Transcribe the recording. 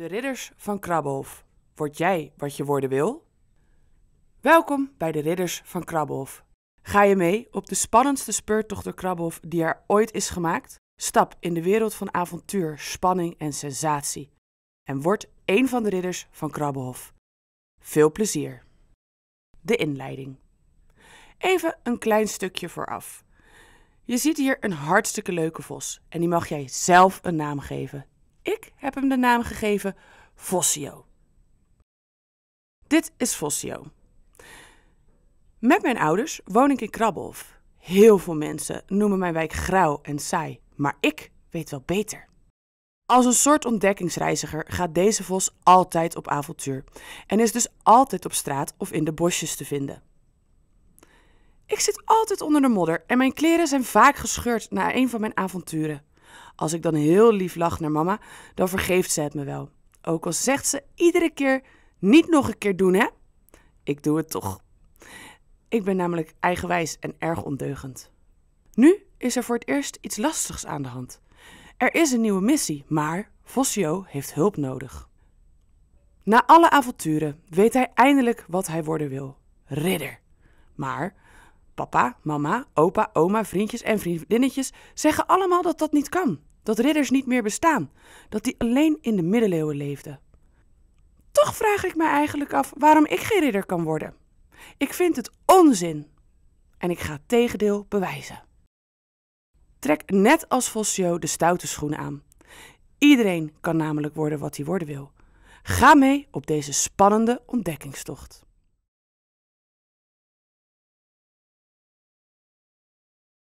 De Ridders van Krabbehof. Word jij wat je worden wil? Welkom bij de Ridders van Krabbehof. Ga je mee op de spannendste speurtocht door Krabbehof die er ooit is gemaakt? Stap in de wereld van avontuur, spanning en sensatie. En word één van de ridders van Krabbehof. Veel plezier. De inleiding. Even een klein stukje vooraf. Je ziet hier een hartstikke leuke vos en die mag jij zelf een naam geven. Ik heb hem de naam gegeven Fossio. Dit is Fossio. Met mijn ouders woon ik in Krabbolf. Heel veel mensen noemen mijn wijk grauw en saai, maar ik weet wel beter. Als een soort ontdekkingsreiziger gaat deze vos altijd op avontuur en is dus altijd op straat of in de bosjes te vinden. Ik zit altijd onder de modder en mijn kleren zijn vaak gescheurd na een van mijn avonturen. Als ik dan heel lief lach naar mama, dan vergeeft ze het me wel. Ook al zegt ze iedere keer: niet nog een keer doen, hè? Ik doe het toch. Ik ben namelijk eigenwijs en erg ondeugend. Nu is er voor het eerst iets lastigs aan de hand. Er is een nieuwe missie, maar Fossio heeft hulp nodig. Na alle avonturen weet hij eindelijk wat hij worden wil: ridder. Maar papa, mama, opa, oma, vriendjes en vriendinnetjes zeggen allemaal dat dat niet kan dat ridders niet meer bestaan, dat die alleen in de middeleeuwen leefden. Toch vraag ik me eigenlijk af waarom ik geen ridder kan worden. Ik vind het onzin en ik ga het tegendeel bewijzen. Trek net als Fossio de stoute schoen aan. Iedereen kan namelijk worden wat hij worden wil. Ga mee op deze spannende ontdekkingstocht.